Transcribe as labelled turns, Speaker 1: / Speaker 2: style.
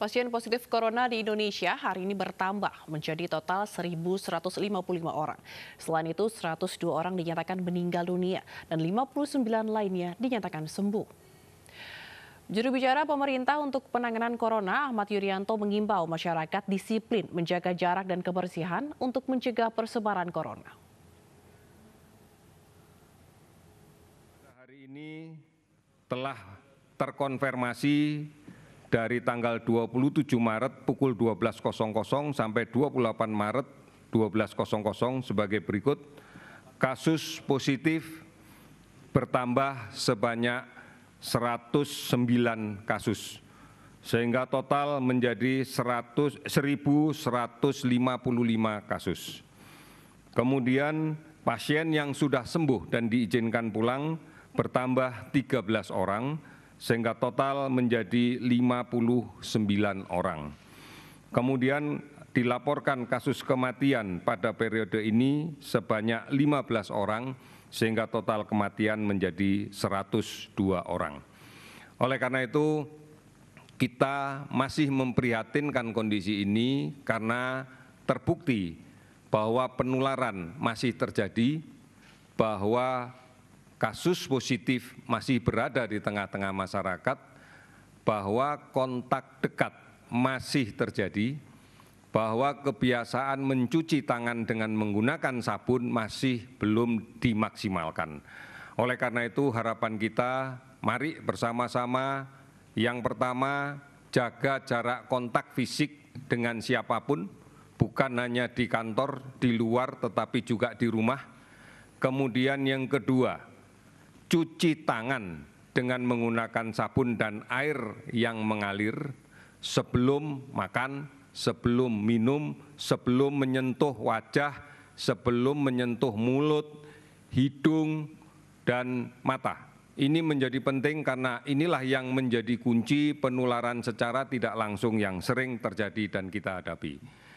Speaker 1: Pasien positif corona di Indonesia hari ini bertambah menjadi total 1.155 orang. Selain itu, 102 orang dinyatakan meninggal dunia dan 59 lainnya dinyatakan sembuh. Juru bicara pemerintah untuk penanganan corona, Ahmad Yuryanto mengimbau masyarakat disiplin menjaga jarak dan kebersihan untuk mencegah persebaran corona.
Speaker 2: Hari ini telah terkonfirmasi dari tanggal 27 maret pukul 12.00 sampai 28 maret 12.00 sebagai berikut kasus positif bertambah sebanyak 109 kasus sehingga total menjadi 1.155 kasus. Kemudian pasien yang sudah sembuh dan diizinkan pulang bertambah 13 orang, sehingga total menjadi 59 orang. Kemudian dilaporkan kasus kematian pada periode ini sebanyak 15 orang sehingga total kematian menjadi 102 orang. Oleh karena itu kita masih memprihatinkan kondisi ini karena terbukti bahwa penularan masih terjadi, bahwa kasus positif masih berada di tengah-tengah masyarakat, bahwa kontak dekat masih terjadi, bahwa kebiasaan mencuci tangan dengan menggunakan sabun masih belum dimaksimalkan. Oleh karena itu harapan kita mari bersama-sama yang pertama jaga jarak kontak fisik dengan siapapun bukan hanya di kantor, di luar tetapi juga di rumah. Kemudian yang kedua, cuci tangan dengan menggunakan sabun dan air yang mengalir sebelum makan, sebelum minum, sebelum menyentuh wajah, sebelum menyentuh mulut, hidung, dan mata. Ini menjadi penting karena inilah yang menjadi kunci penularan secara tidak langsung yang sering terjadi dan kita hadapi.